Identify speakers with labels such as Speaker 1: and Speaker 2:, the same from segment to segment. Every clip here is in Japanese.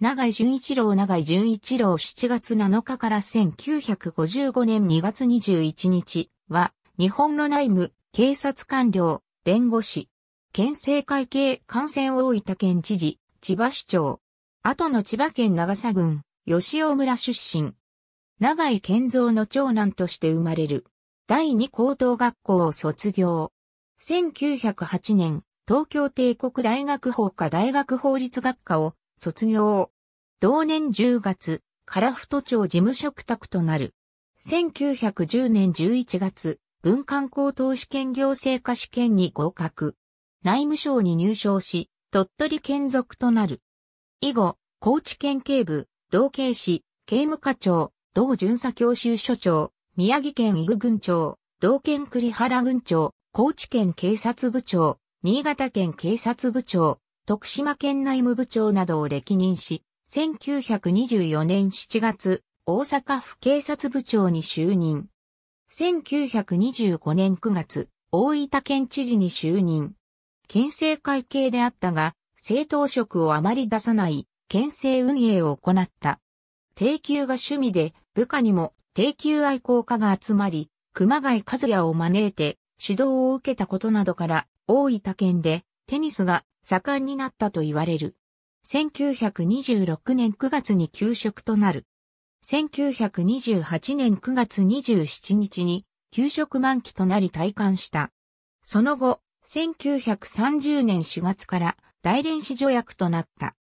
Speaker 1: 長井純一郎長井純一郎7月7日から1955年2月21日は、日本の内務、警察官僚、弁護士、県政会計感染大分県知事、千葉市長、後の千葉県長佐郡、吉尾村出身。長井健三の長男として生まれる。第二高等学校を卒業。1908年、東京帝国大学法科大学法律学科を卒業。同年10月、フ太町事務職宅となる。1910年11月、文官高等試験行政科試験に合格。内務省に入省し、鳥取県属となる。以後、高知県警部、道警士、刑務課長、道巡査教習所長、宮城県伊具郡長、道県栗原郡長、高知県警察部長、新潟県警察部長、徳島県内務部長などを歴任し、1924年7月、大阪府警察部長に就任。1925年9月、大分県知事に就任。県政会計であったが、政党職をあまり出さない、県政運営を行った。定休が趣味で、部下にも定休愛好家が集まり、熊谷和也を招いて指導を受けたことなどから、大分県でテニスが盛んになったと言われる。1926年9月に休職となる。1928年9月27日に休職満期となり退官した。その後、1930年4月から大連市助役となった。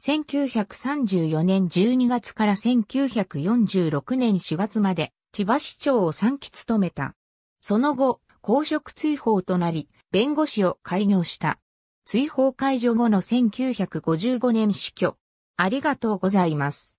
Speaker 1: 1934年12月から1946年4月まで千葉市長を3期務めた。その後、公職追放となり、弁護士を開業した。追放解除後の1955年死去。ありがとうございます。